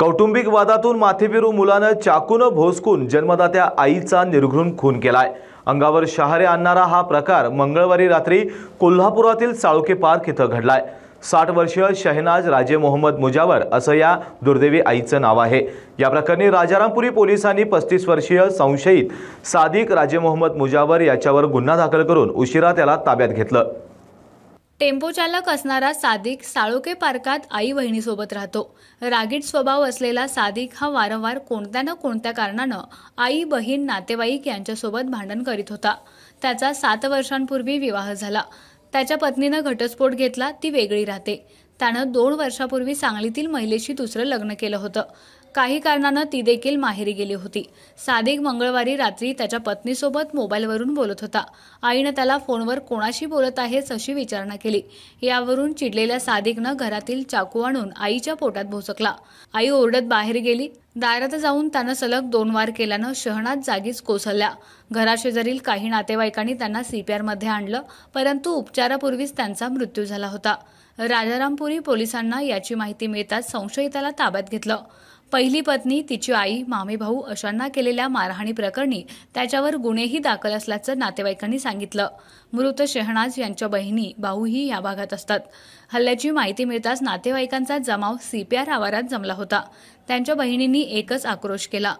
कौटुंबिक वादातून माथेफिरू मुलानं चाकून भोसकून जन्मदात्या आईचा निर्घृण खून केलाय अंगावर शहारे आणणारा हा प्रकार मंगळवारी रात्री कोल्हापुरातील साळुके पार्क इथं घडलाय साठ वर्षीय शहनाज राजे मोहम्मद मुजावर असं या दुर्दैवी आईचं नाव आहे या प्रकरणी राजारामपुरी पोलिसांनी पस्तीस वर्षीय संशयित सादिक राजे मोहम्मद मुजावर याच्यावर गुन्हा दाखल करून उशिरा त्याला ताब्यात घेतलं टेम्पो चालक असणारा सादिक साळोके पार्कात आई बहिणीसोबत राहतो रागीट स्वभाव असलेला सादिक हा वारंवार कोणत्या ना कोणत्या कारणानं आई बहीण नातेवाईक यांच्यासोबत भांडण करीत होता त्याचा सात वर्षांपूर्वी विवाह झाला त्याच्या पत्नीनं घटस्फोट घेतला ती वेगळी राहते त्यानं दोन वर्षापूर्वी सांगलीतील महिलेशी दुसरं लग्न केलं होतं काही कारणानं ती देखील माहेरी गेली होती सादिक मंगळवारी रात्री त्याच्या पत्नीसोबत मोबाईलवरून बोलत होता आईनं त्याला फोनवर कोणाशी बोलत आहेस अशी विचारणा केली यावरून चिडलेल्या सादिकनं घरातील चाकू आणून आईच्या पोटात भोसकला आई ओरडत बाहेर गेली दारात जाऊन त्यानं सलग दोन वार केल्यानं शहनात जागीच कोसळल्या घराशेजारील काही नातेवाईकांनी त्यांना मध्ये आणलं परंतु उपचारापूर्वीच त्यांचा मृत्यू झाला होता राजारामपुरी पोलिसांना याची माहिती मिळताच संशयिताला ताब्यात घेतलं पहिली पत्नी तिची आई मामी भाऊ अशांना केलेल्या मारहाणी प्रकरणी त्याच्यावर गुन्हेही दाखल असल्याचं नातेवाईकांनी सांगितलं मृत शेहनाज यांच्या बहिणी भाऊही या भागात असतात हल्ल्याची माहिती मिळताच नातेवाईकांचा जमाव सीपीआर आवारात जमला होता त्यांच्या बहिणींनी एकच आक्रोश केला